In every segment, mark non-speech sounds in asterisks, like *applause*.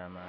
Nama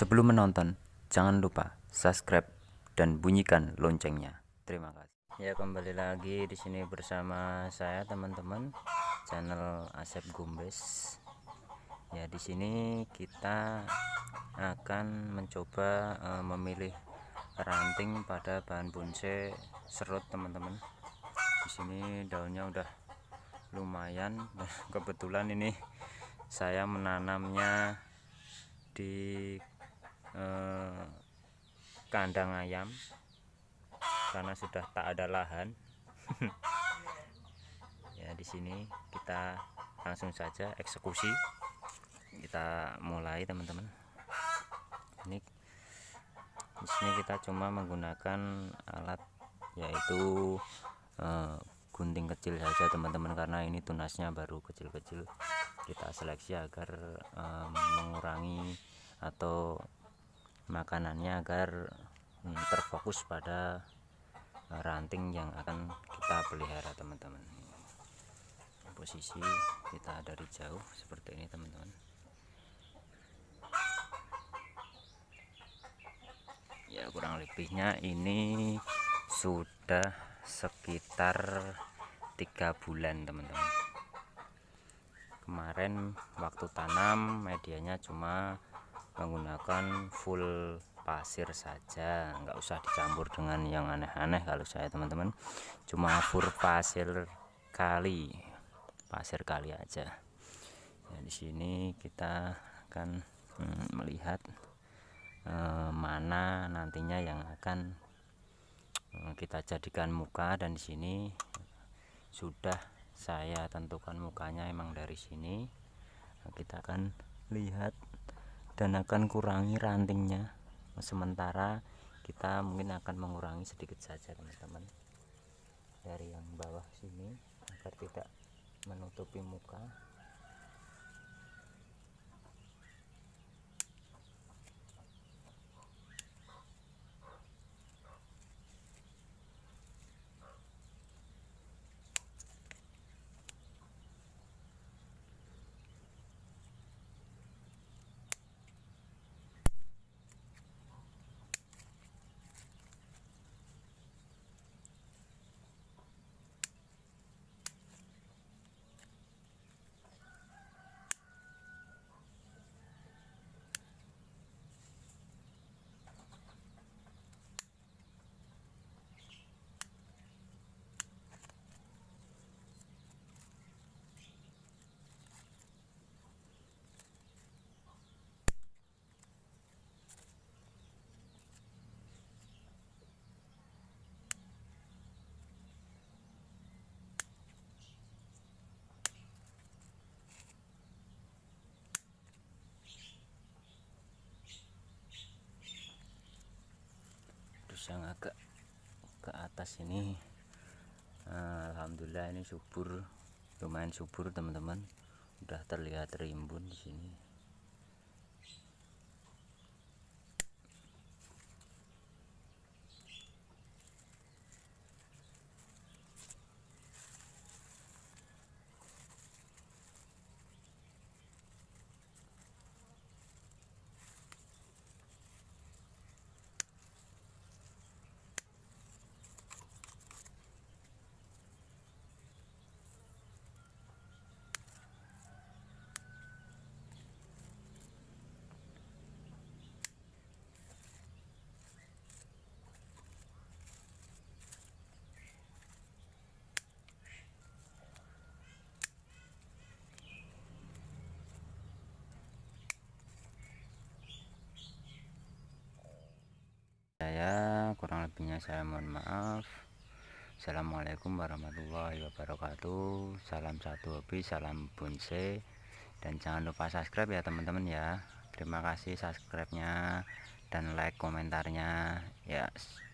Sebelum menonton, jangan lupa subscribe dan bunyikan loncengnya. Terima kasih. Ya kembali lagi di sini bersama saya teman-teman channel Asep Gumbes. Ya di sini kita akan mencoba uh, memilih ranting pada bahan bonsai serut teman-teman. Di sini daunnya udah lumayan. *laughs* Kebetulan ini saya menanamnya di eh, kandang ayam karena sudah tak ada lahan *laughs* ya di sini kita langsung saja eksekusi kita mulai teman-teman ini di sini kita cuma menggunakan alat yaitu eh, gunting kecil saja teman-teman karena ini tunasnya baru kecil-kecil kita seleksi agar eh, mengurangi atau makanannya agar hmm, terfokus pada ranting yang akan kita pelihara teman-teman posisi kita dari jauh seperti ini teman-teman ya kurang lebihnya ini sudah sekitar tiga bulan teman-teman kemarin waktu tanam medianya cuma menggunakan full pasir saja nggak usah dicampur dengan yang aneh-aneh kalau saya teman-teman cuma full pasir kali pasir kali aja ya, di sini kita akan hmm, melihat eh, mana nantinya yang akan eh, kita jadikan muka dan di sini sudah saya tentukan mukanya emang dari sini kita akan lihat dan akan kurangi rantingnya sementara kita mungkin akan mengurangi sedikit saja teman-teman dari yang bawah sini agar tidak menutupi muka terus yang agak ke atas ini nah, alhamdulillah ini subur lumayan subur teman-teman udah terlihat rimbun di sini kurangnya saya mohon maaf Assalamualaikum warahmatullahi wabarakatuh Salam satu hobi, salam bonsai Dan jangan lupa subscribe ya teman-teman ya Terima kasih subscribe-nya Dan like komentarnya Ya